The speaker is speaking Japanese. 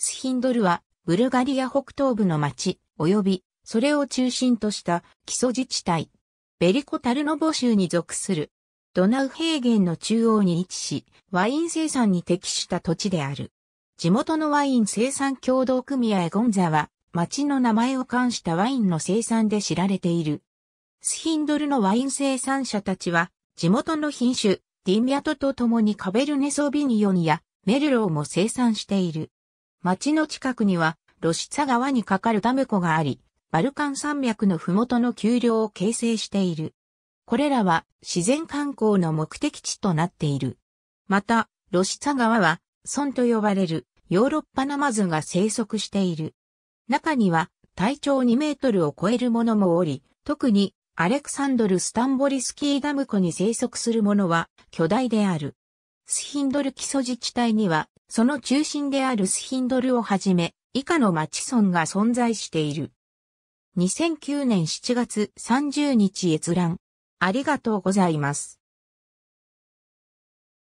スヒンドルは、ブルガリア北東部の町、及び、それを中心とした基礎自治体、ベリコ・タルノボ州に属する。ドナウ平原の中央に位置し、ワイン生産に適した土地である。地元のワイン生産協同組合ゴンザは、町の名前を冠したワインの生産で知られている。スヒンドルのワイン生産者たちは、地元の品種、ディミアトと共にカベルネソビニヨンやメルローも生産している。町の近くには、ロシツァ川に架かるダム湖があり、バルカン山脈の麓の丘陵を形成している。これらは自然観光の目的地となっている。また、ロシツァ川は、村と呼ばれるヨーロッパナマズが生息している。中には体長2メートルを超えるものもおり、特にアレクサンドル・スタンボリスキーダム湖に生息するものは巨大である。スヒンドル基礎自治体にはその中心であるスヒンドルをはじめ、以下の町村が存在している。2009年7月30日閲覧。ありがとうございます。